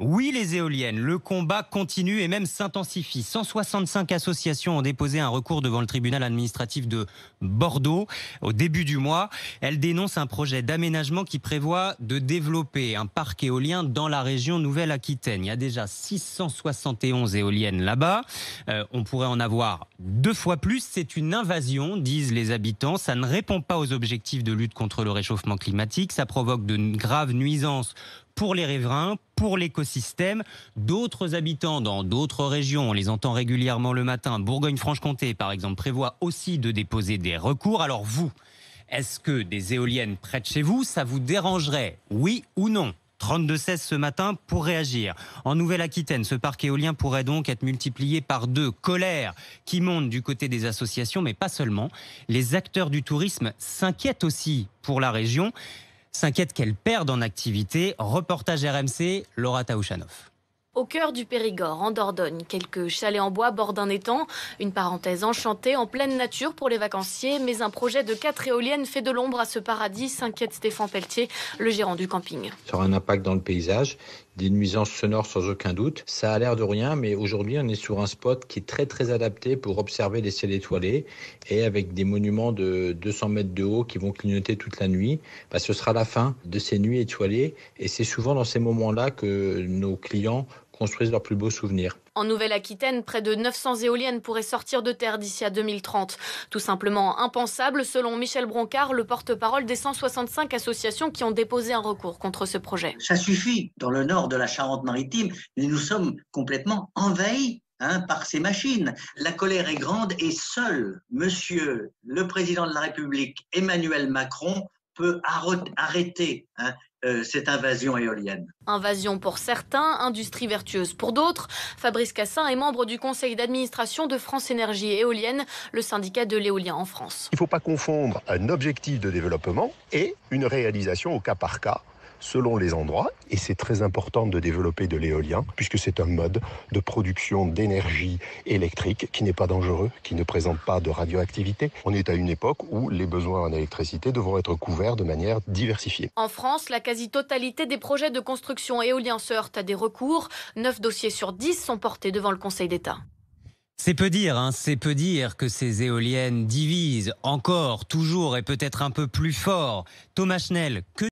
Oui, les éoliennes, le combat continue et même s'intensifie. 165 associations ont déposé un recours devant le tribunal administratif de Bordeaux au début du mois. Elles dénoncent un projet d'aménagement qui prévoit de développer un parc éolien dans la région Nouvelle-Aquitaine. Il y a déjà 671 éoliennes là-bas. Euh, on pourrait en avoir deux fois plus. C'est une invasion, disent les habitants. Ça ne répond pas aux objectifs de lutte contre le réchauffement climatique. Ça provoque de graves nuisances pour les riverains, pour l'écosystème. D'autres habitants dans d'autres régions, on les entend régulièrement le matin, Bourgogne-Franche-Comté par exemple, prévoit aussi de déposer des recours. Alors vous, est-ce que des éoliennes près de chez vous, ça vous dérangerait Oui ou non 32-16 ce matin pour réagir. En Nouvelle-Aquitaine, ce parc éolien pourrait donc être multiplié par deux. Colère qui monte du côté des associations, mais pas seulement. Les acteurs du tourisme s'inquiètent aussi pour la région. S'inquiète qu'elle perde en activité. Reportage RMC, Laura Taouchanoff. Au cœur du Périgord, en Dordogne, quelques chalets en bois bordent un étang, une parenthèse enchantée en pleine nature pour les vacanciers, mais un projet de quatre éoliennes fait de l'ombre à ce paradis, s'inquiète Stéphane Pelletier, le gérant du camping. aura un impact dans le paysage des nuisances sonores sans aucun doute. Ça a l'air de rien, mais aujourd'hui, on est sur un spot qui est très très adapté pour observer les ciels étoilés et avec des monuments de 200 mètres de haut qui vont clignoter toute la nuit. Bah, ce sera la fin de ces nuits étoilées et c'est souvent dans ces moments-là que nos clients construisent leurs plus beaux souvenirs. En Nouvelle-Aquitaine, près de 900 éoliennes pourraient sortir de terre d'ici à 2030. Tout simplement impensable, selon Michel Broncard, le porte-parole des 165 associations qui ont déposé un recours contre ce projet. Ça suffit dans le nord de la Charente-Maritime, mais nous sommes complètement envahis hein, par ces machines. La colère est grande et seul Monsieur le Président de la République, Emmanuel Macron, peut arrêter hein, euh, cette invasion éolienne. Invasion pour certains, industrie vertueuse pour d'autres. Fabrice Cassin est membre du conseil d'administration de France Énergie Éolienne, le syndicat de l'éolien en France. Il ne faut pas confondre un objectif de développement et une réalisation au cas par cas selon les endroits. Et c'est très important de développer de l'éolien, puisque c'est un mode de production d'énergie électrique qui n'est pas dangereux, qui ne présente pas de radioactivité. On est à une époque où les besoins en électricité devront être couverts de manière diversifiée. En France, la quasi-totalité des projets de construction éolien se heurtent à des recours. Neuf dossiers sur dix sont portés devant le Conseil d'État. C'est peu dire, hein. c'est peu dire que ces éoliennes divisent encore, toujours et peut-être un peu plus fort. Thomas Schnell, que